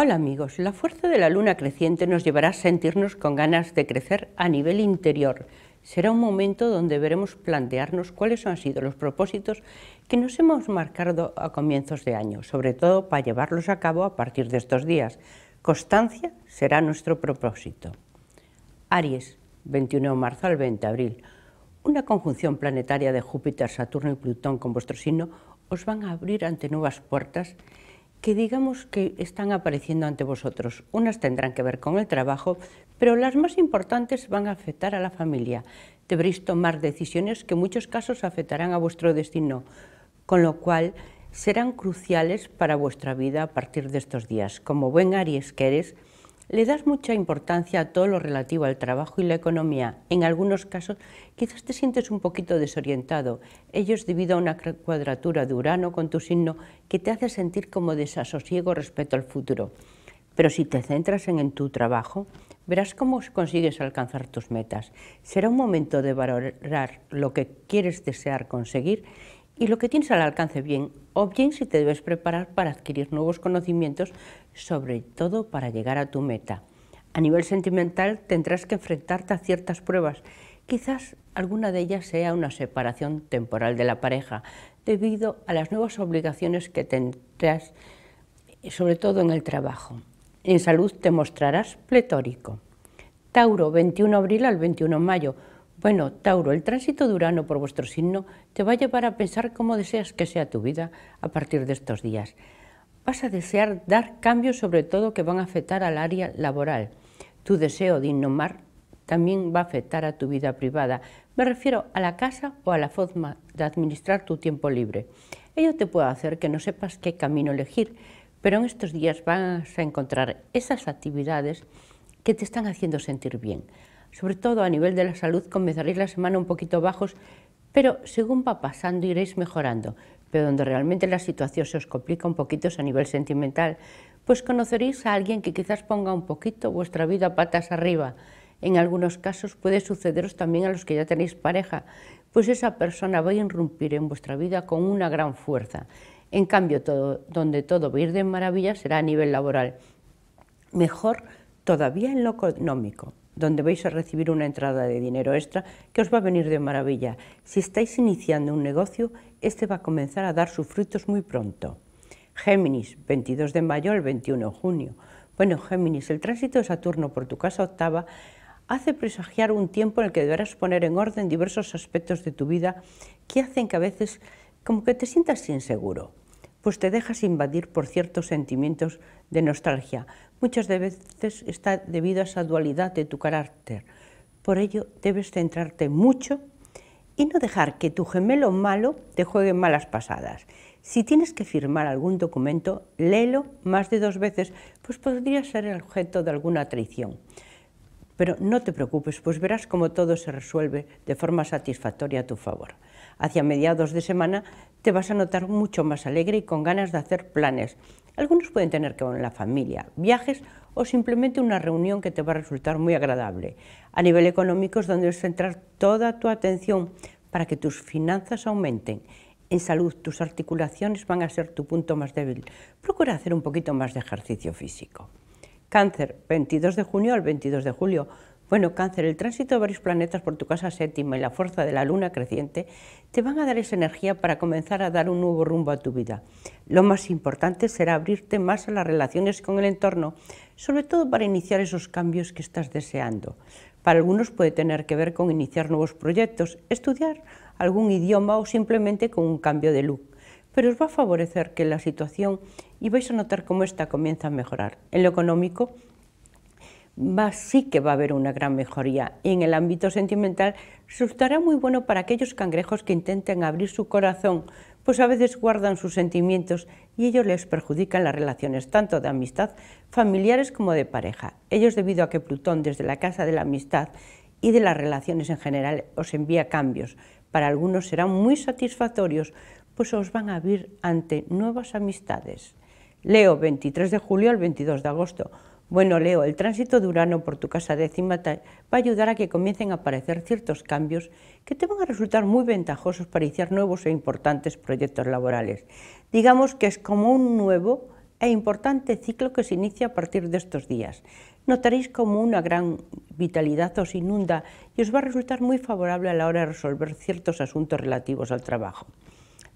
Hola amigos, la fuerza de la luna creciente nos llevará a sentirnos con ganas de crecer a nivel interior. Será un momento donde veremos plantearnos cuáles han sido los propósitos que nos hemos marcado a comienzos de año, sobre todo para llevarlos a cabo a partir de estos días. Constancia será nuestro propósito. Aries, 21 de marzo al 20 de abril. Una conjunción planetaria de Júpiter, Saturno y Plutón con vuestro signo os van a abrir ante nuevas puertas que digamos que están apareciendo ante vosotros. Unas tendrán que ver con el trabajo, pero las más importantes van a afectar a la familia. ...deberéis tomar decisiones que en muchos casos afectarán a vuestro destino, con lo cual serán cruciales para vuestra vida a partir de estos días. Como buen Aries que eres, le das mucha importancia a todo lo relativo al trabajo y la economía. En algunos casos quizás te sientes un poquito desorientado. Ello es debido a una cuadratura de Urano con tu signo que te hace sentir como desasosiego respecto al futuro. Pero si te centras en, tu trabajo, verás cómo consigues alcanzar tus metas. Será un momento de valorar lo que quieres desear conseguir y lo que tienes al alcance bien o bien si te debes preparar para adquirir nuevos conocimientos, sobre todo para llegar a tu meta. A nivel sentimental tendrás que enfrentarte a ciertas pruebas. Quizás alguna de ellas sea una separación temporal de la pareja debido a las nuevas obligaciones que tendrás, sobre todo en el trabajo. En salud te mostrarás pletórico. Tauro, 21 de abril al 21 de mayo bueno, Tauro, el tránsito de Urano por vuestro signo te va a llevar a pensar cómo deseas que sea tu vida a partir de estos días. Vas a desear dar cambios sobre todo que van a afectar al área laboral. Tu deseo de innovar también va a afectar a tu vida privada. Me refiero a la casa o a la forma de administrar tu tiempo libre. Ello te puede hacer que no sepas qué camino elegir, pero en estos días vas a encontrar esas actividades que te están haciendo sentir bien sobre todo a nivel de la salud, comenzaréis la semana un poquito bajos, pero según va pasando iréis mejorando. Pero donde realmente la situación se os complica un poquito es a nivel sentimental, pues conoceréis a alguien que quizás ponga un poquito vuestra vida patas arriba. En algunos casos puede sucederos también a los que ya tenéis pareja, pues esa persona va a irrumpir en vuestra vida con una gran fuerza. En cambio, donde todo va a ir de maravilla será a nivel laboral. Mejor todavía en lo económico donde vais a recibir una entrada de dinero extra que os va a venir de maravilla. Si estáis iniciando un negocio, este va a comenzar a dar sus frutos muy pronto. Géminis, 22 de mayo al 21 de junio. Bueno, Géminis, el tránsito de Saturno por tu casa octava hace presagiar un tiempo en el que deberás poner en orden diversos aspectos de tu vida que hacen que a veces como que te sientas inseguro, pues te dejas invadir por ciertos sentimientos de nostalgia. Muchas veces está debido a esa dualidad de tu carácter. Por ello, debes centrarte mucho y no dejar que tu gemelo malo te juegue malas pasadas. Si tienes que firmar algún documento, léelo más de dos veces, pues podría ser el objeto de alguna traición. Pero no te preocupes, pues verás cómo todo se resuelve de forma satisfactoria a tu favor. Hacia mediados de semana te vas a notar mucho más alegre y con ganas de hacer planes, algunos pueden tener que ver con la familia, viajes o simplemente una reunión que te va a resultar muy agradable. A nivel económico es donde debes centrar toda tu atención para que tus finanzas aumenten. En salud, tus articulaciones van a ser tu punto más débil. Procura hacer un poquito más de ejercicio físico. Cáncer, 22 de junio al 22 de julio. Bueno, cáncer, el tránsito de varios planetas por tu casa séptima y la fuerza de la luna creciente te van a dar esa energía para comenzar a dar un nuevo rumbo a tu vida. Lo más importante será abrirte más a las relaciones con el entorno, sobre todo para iniciar esos cambios que estás deseando. Para algunos puede tener que ver con iniciar nuevos proyectos, estudiar algún idioma o simplemente con un cambio de look pero os va a favorecer que la situación y vais a notar cómo esta comienza a mejorar. En lo económico, sí que va a haber una gran mejoría. Y en el ámbito sentimental resultará muy bueno para aquellos cangrejos que intenten abrir su corazón, pues a veces guardan sus sentimientos y ellos les perjudican las relaciones tanto de amistad, familiares como de pareja. Ellos debido a que Plutón desde la casa de la amistad y de las relaciones en general os envía cambios. Para algunos serán muy satisfactorios, pues os van a abrir ante nuevas amistades. Leo 23 de julio al 22 de agosto. Bueno, Leo, el tránsito de Urano por tu casa décima va a ayudar a que comiencen a aparecer ciertos cambios que te van a resultar muy ventajosos para iniciar nuevos e importantes proyectos laborales. Digamos que es como un nuevo e importante ciclo que se inicia a partir de estos días. Notaréis como una gran vitalidad os inunda y os va a resultar muy favorable a la hora de resolver ciertos asuntos relativos al trabajo.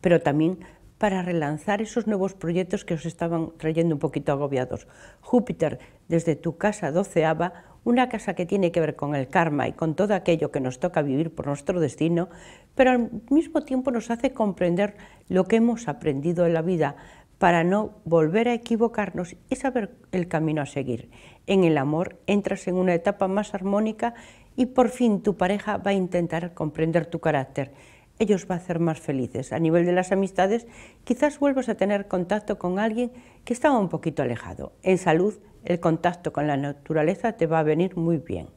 Pero también para relanzar esos nuevos proyectos que os estaban trayendo un poquito agobiados. Júpiter, desde tu casa doceava, una casa que tiene que ver con el karma y con todo aquello que nos toca vivir por nuestro destino, pero al mismo tiempo nos hace comprender lo que hemos aprendido en la vida para no volver a equivocarnos y saber el camino a seguir. En el amor entras en una etapa más armónica y por fin tu pareja va a intentar comprender tu carácter ellos va a hacer más felices. A nivel de las amistades, quizás vuelvas a tener contacto con alguien que estaba un poquito alejado. En salud, el contacto con la naturaleza te va a venir muy bien.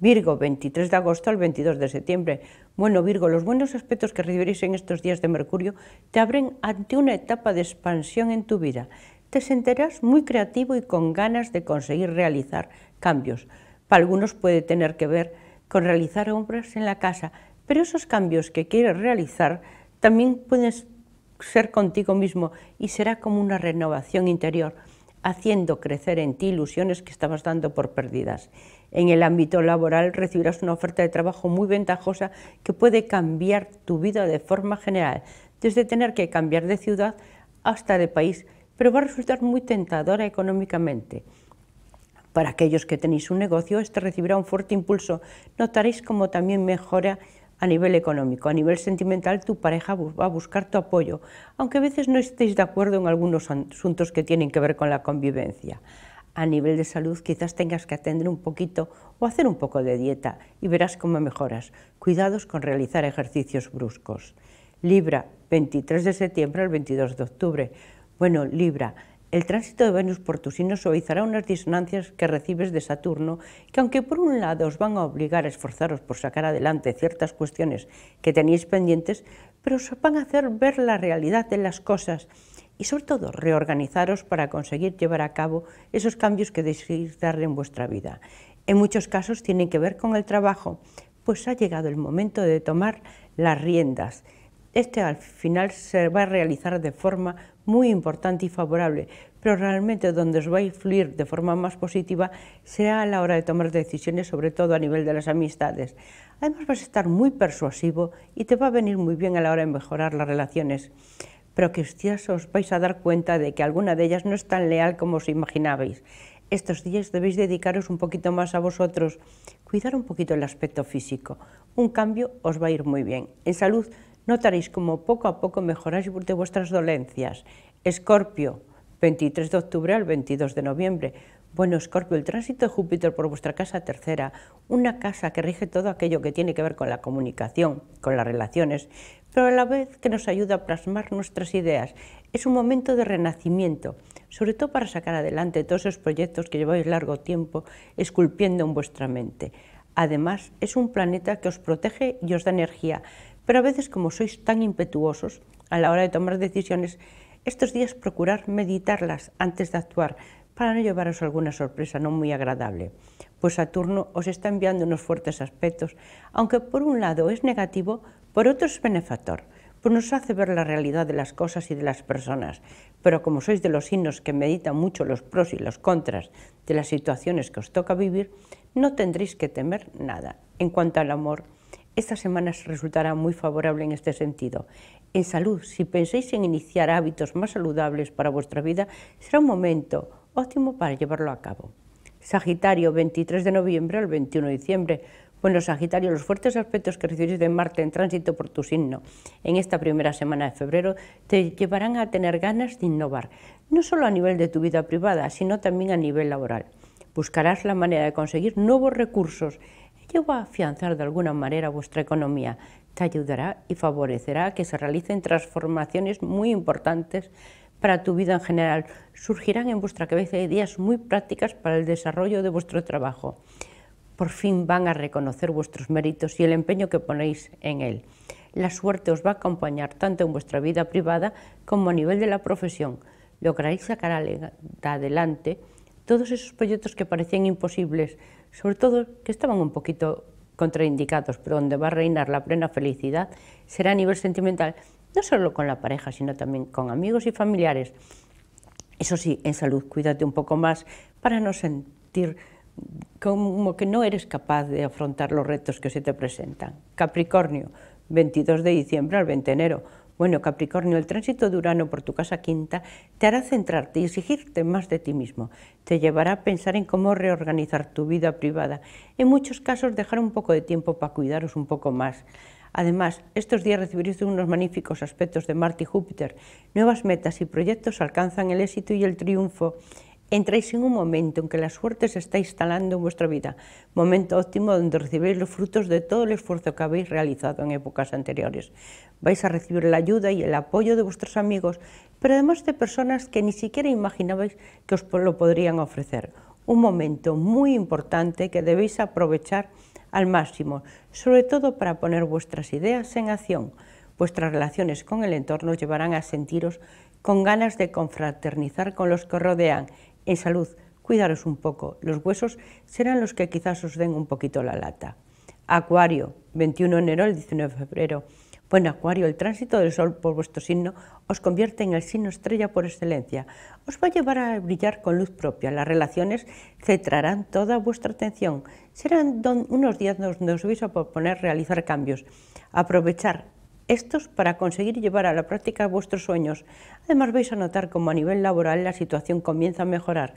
Virgo, 23 de agosto al 22 de septiembre. Bueno, Virgo, los buenos aspectos que recibiréis en estos días de Mercurio te abren ante una etapa de expansión en tu vida. Te sentirás muy creativo y con ganas de conseguir realizar cambios. Para algunos puede tener que ver con realizar obras en la casa, pero esos cambios que quieres realizar también puedes ser contigo mismo y será como una renovación interior, haciendo crecer en ti ilusiones que estabas dando por perdidas. En el ámbito laboral recibirás una oferta de trabajo muy ventajosa que puede cambiar tu vida de forma general, desde tener que cambiar de ciudad hasta de país, pero va a resultar muy tentadora económicamente. Para aquellos que tenéis un negocio, este recibirá un fuerte impulso. Notaréis como también mejora a nivel económico, a nivel sentimental, tu pareja va a buscar tu apoyo, aunque a veces no estéis de acuerdo en algunos asuntos que tienen que ver con la convivencia. A nivel de salud, quizás tengas que atender un poquito o hacer un poco de dieta y verás cómo mejoras. Cuidados con realizar ejercicios bruscos. Libra, 23 de septiembre al 22 de octubre. Bueno, Libra, el tránsito de Venus por tu signo suavizará unas disonancias que recibes de Saturno, que aunque por un lado os van a obligar a esforzaros por sacar adelante ciertas cuestiones que tenéis pendientes, pero os van a hacer ver la realidad de las cosas y sobre todo reorganizaros para conseguir llevar a cabo esos cambios que deseáis darle en vuestra vida. En muchos casos tienen que ver con el trabajo, pues ha llegado el momento de tomar las riendas. Este al final se va a realizar de forma muy importante y favorable, pero realmente donde os va a influir de forma más positiva será a la hora de tomar decisiones, sobre todo a nivel de las amistades. Además vas a estar muy persuasivo y te va a venir muy bien a la hora de mejorar las relaciones, pero que os vais a dar cuenta de que alguna de ellas no es tan leal como os imaginabais. Estos días debéis dedicaros un poquito más a vosotros, cuidar un poquito el aspecto físico. Un cambio os va a ir muy bien. En salud notaréis como poco a poco mejoráis de vuestras dolencias. Escorpio, 23 de octubre al 22 de noviembre. Bueno, Escorpio, el tránsito de Júpiter por vuestra casa tercera, una casa que rige todo aquello que tiene que ver con la comunicación, con las relaciones, pero a la vez que nos ayuda a plasmar nuestras ideas. Es un momento de renacimiento, sobre todo para sacar adelante todos esos proyectos que lleváis largo tiempo esculpiendo en vuestra mente. Además, es un planeta que os protege y os da energía, pero a veces, como sois tan impetuosos a la hora de tomar decisiones, estos días procurar meditarlas antes de actuar para no llevaros alguna sorpresa no muy agradable, pues Saturno os está enviando unos fuertes aspectos, aunque por un lado es negativo, por otro es benefactor, pues nos hace ver la realidad de las cosas y de las personas, pero como sois de los signos que meditan mucho los pros y los contras de las situaciones que os toca vivir, no tendréis que temer nada. En cuanto al amor, esta semana resultará muy favorable en este sentido. En salud, si pensáis en iniciar hábitos más saludables para vuestra vida, será un momento óptimo para llevarlo a cabo. Sagitario, 23 de noviembre al 21 de diciembre. Bueno, Sagitario, los fuertes aspectos que recibís de Marte en tránsito por tu signo en esta primera semana de febrero te llevarán a tener ganas de innovar, no solo a nivel de tu vida privada, sino también a nivel laboral. Buscarás la manera de conseguir nuevos recursos va a afianzar de alguna manera vuestra economía, te ayudará y favorecerá que se realicen transformaciones muy importantes para tu vida en general. Surgirán en vuestra cabeza ideas muy prácticas para el desarrollo de vuestro trabajo. Por fin van a reconocer vuestros méritos y el empeño que ponéis en él. La suerte os va a acompañar tanto en vuestra vida privada como a nivel de la profesión. Lograréis sacar adelante todos esos proyectos que parecían imposibles, sobre todo que estaban un poquito contraindicados, pero donde va a reinar la plena felicidad será a nivel sentimental, no solo con la pareja, sino también con amigos y familiares. Eso sí, en salud, cuídate un poco más para no sentir como que no eres capaz de afrontar los retos que se te presentan. Capricornio, 22 de diciembre al 20 de enero bueno, Capricornio, el tránsito de Urano por tu casa quinta te hará centrarte y exigirte más de ti mismo. Te llevará a pensar en cómo reorganizar tu vida privada. En muchos casos, dejar un poco de tiempo para cuidaros un poco más. Además, estos días recibiréis unos magníficos aspectos de Marte y Júpiter. Nuevas metas y proyectos alcanzan el éxito y el triunfo Entráis en un momento en que la suerte se está instalando en vuestra vida, momento óptimo donde recibéis los frutos de todo el esfuerzo que habéis realizado en épocas anteriores. Vais a recibir la ayuda y el apoyo de vuestros amigos, pero además de personas que ni siquiera imaginabais que os lo podrían ofrecer. Un momento muy importante que debéis aprovechar al máximo, sobre todo para poner vuestras ideas en acción. Vuestras relaciones con el entorno llevarán a sentiros con ganas de confraternizar con los que os rodean en salud, cuidaros un poco, los huesos serán los que quizás os den un poquito la lata. Acuario, 21 de enero al 19 de febrero. Bueno, Acuario, el tránsito del Sol por vuestro signo os convierte en el signo estrella por excelencia. Os va a llevar a brillar con luz propia. Las relaciones centrarán toda vuestra atención. Serán unos días donde os vais a proponer realizar cambios. Aprovechar estos para conseguir llevar a la práctica vuestros sueños. Además vais a notar cómo a nivel laboral la situación comienza a mejorar.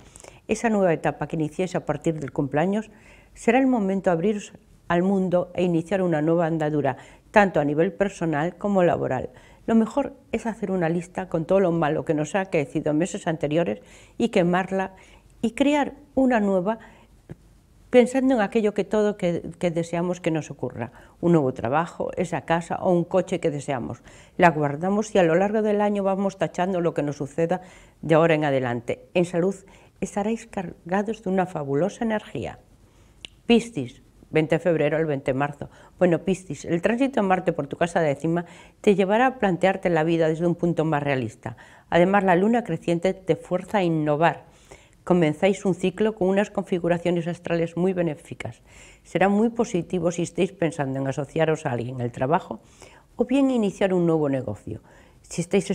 Esa nueva etapa que iniciáis a partir del cumpleaños será el momento de abriros al mundo e iniciar una nueva andadura, tanto a nivel personal como laboral. Lo mejor es hacer una lista con todo lo malo que nos ha crecido en meses anteriores y quemarla y crear una nueva pensando en aquello que todo que, deseamos que nos ocurra, un nuevo trabajo, esa casa o un coche que deseamos. La guardamos y a lo largo del año vamos tachando lo que nos suceda de ahora en adelante. En salud estaréis cargados de una fabulosa energía. Piscis, 20 de febrero al 20 de marzo. Bueno, Piscis, el tránsito en Marte por tu casa décima te llevará a plantearte la vida desde un punto más realista. Además, la luna creciente te fuerza a innovar Comenzáis un ciclo con unas configuraciones astrales muy benéficas. Será muy positivo si estáis pensando en asociaros a alguien en el trabajo o bien iniciar un nuevo negocio. Si estáis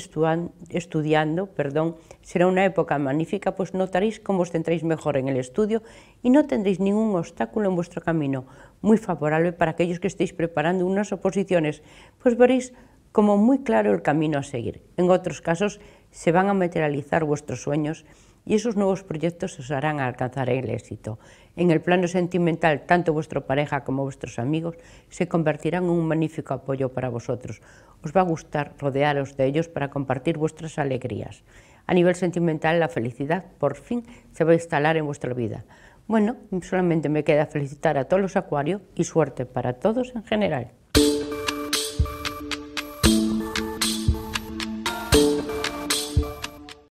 estudiando, perdón, será una época magnífica, pues notaréis cómo os centráis mejor en el estudio y no tendréis ningún obstáculo en vuestro camino, muy favorable para aquellos que estéis preparando unas oposiciones, pues veréis como muy claro el camino a seguir. En otros casos, se van a materializar vuestros sueños y esos nuevos proyectos os harán alcanzar el éxito. En el plano sentimental, tanto vuestra pareja como vuestros amigos se convertirán en un magnífico apoyo para vosotros. Os va a gustar rodearos de ellos para compartir vuestras alegrías. A nivel sentimental, la felicidad por fin se va a instalar en vuestra vida. Bueno, solamente me queda felicitar a todos los acuarios y suerte para todos en general.